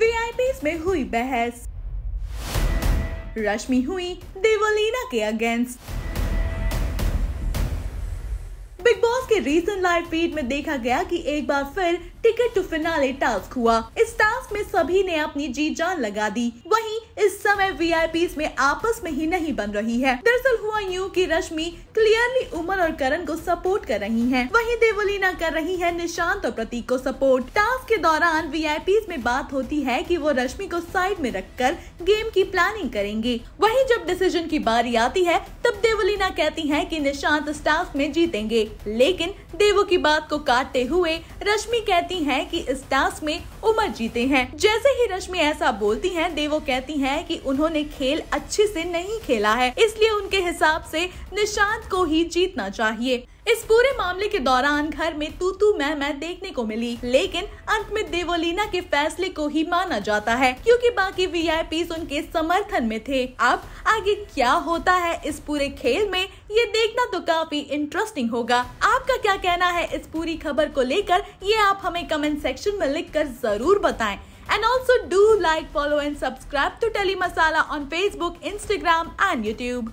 We में हुई बहस रश्मि हुई देवोलीना के अगेंस्ट बिग बॉस के रीसेंट लाइव फीड में देखा गया कि एक बार फिर टिकट टू फिनाले टास्क हुआ इस टास्क में सभी ने अपनी जी जान लगा दी वही इस समय वी में आपस में ही नहीं बन रही है दरअसल हुआ यूँ की रश्मि क्लियरली उमर और करण को सपोर्ट कर रही है वही देवलीना कर रही है निशांत और प्रतीक को सपोर्ट टास्क के दौरान वी में बात होती है की वो रश्मि को साइड में रखकर गेम की प्लानिंग करेंगे वही जब डिसीजन की बारी आती है तब देवलीना कहती है की निशांत स्टाफ में जीतेंगे लेकिन देवो की बात को काटते हुए रश्मि कहती है कि इस टास्क में उमर जीते हैं जैसे ही रश्मि ऐसा बोलती है देवो कहती है हैं कि उन्होंने खेल अच्छे से नहीं खेला है इसलिए उनके हिसाब से निशांत को ही जीतना चाहिए इस पूरे मामले के दौरान घर में तू तू मैं मैं देखने को मिली लेकिन अंत में देवोलीना के फैसले को ही माना जाता है क्योंकि बाकी वी उनके समर्थन में थे अब आगे क्या होता है इस पूरे खेल में ये देखना तो काफी इंटरेस्टिंग होगा आपका क्या कहना है इस पूरी खबर को लेकर ये आप हमें कमेंट सेक्शन में लिख कर जरूर बताए And also do like, follow and subscribe to Telly Masala on Facebook, Instagram and YouTube.